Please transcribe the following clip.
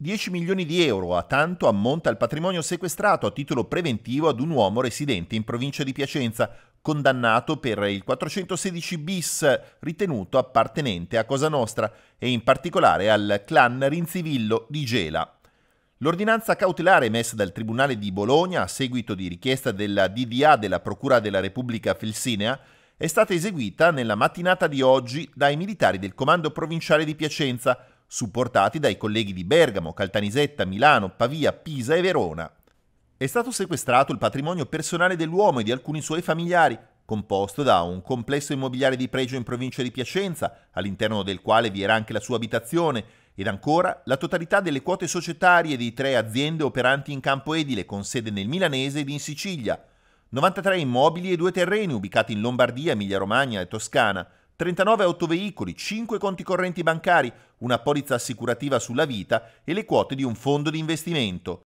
10 milioni di euro, a tanto ammonta il patrimonio sequestrato a titolo preventivo ad un uomo residente in provincia di Piacenza, condannato per il 416 bis ritenuto appartenente a Cosa Nostra e in particolare al clan Rinzivillo di Gela. L'ordinanza cautelare emessa dal Tribunale di Bologna a seguito di richiesta della DDA della Procura della Repubblica Felsinea è stata eseguita nella mattinata di oggi dai militari del Comando Provinciale di Piacenza supportati dai colleghi di Bergamo, Caltanisetta, Milano, Pavia, Pisa e Verona. È stato sequestrato il patrimonio personale dell'uomo e di alcuni suoi familiari, composto da un complesso immobiliare di pregio in provincia di Piacenza, all'interno del quale vi era anche la sua abitazione, ed ancora la totalità delle quote societarie di tre aziende operanti in campo edile con sede nel Milanese ed in Sicilia, 93 immobili e due terreni ubicati in Lombardia, Emilia-Romagna e Toscana, 39 autoveicoli, 5 conti correnti bancari, una polizza assicurativa sulla vita e le quote di un fondo di investimento.